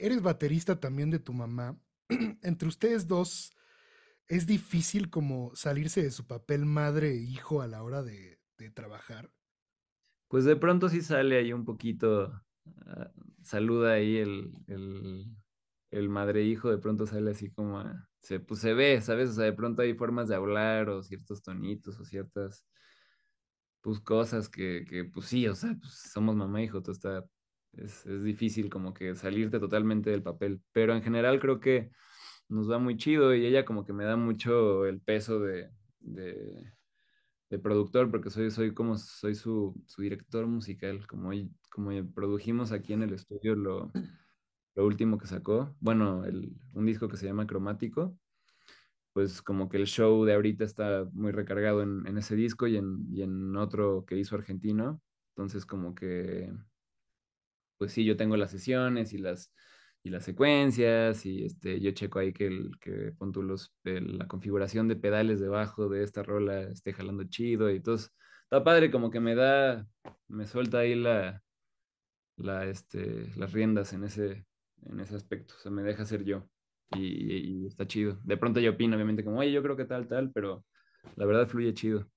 eres baterista también de tu mamá. Entre ustedes dos, ¿es difícil como salirse de su papel madre e hijo a la hora de, trabajar? Pues de pronto sí sale ahí un poquito, ah, saluda ahí el, el, el madre-hijo, e de pronto sale así como, se, pues se ve, ¿sabes? O sea, de pronto hay formas de hablar o ciertos tonitos o ciertas, pues cosas que, que pues sí, o sea, pues, somos mamá-hijo, e todo está es, es, difícil como que salirte totalmente del papel, pero en general creo que nos va muy chido y ella como que me da mucho el peso de, de, de productor, porque soy, soy como, soy su, su director musical, como, como produjimos aquí en el estudio lo, lo último que sacó, bueno, el, un disco que se llama Cromático, pues como que el show de ahorita está muy recargado en, en ese disco y en, y en otro que hizo argentino, entonces como que pues sí, yo tengo las sesiones y las, y las secuencias y este, yo checo ahí que, eh, la configuración de pedales debajo de esta rola esté jalando chido y entonces está padre como que me da, me suelta ahí la, este, las riendas en ese, en ese aspecto, o sea, me deja ser yo y está chido. De pronto yo opino obviamente como, oye, yo creo que tal, tal, pero la verdad fluye chido.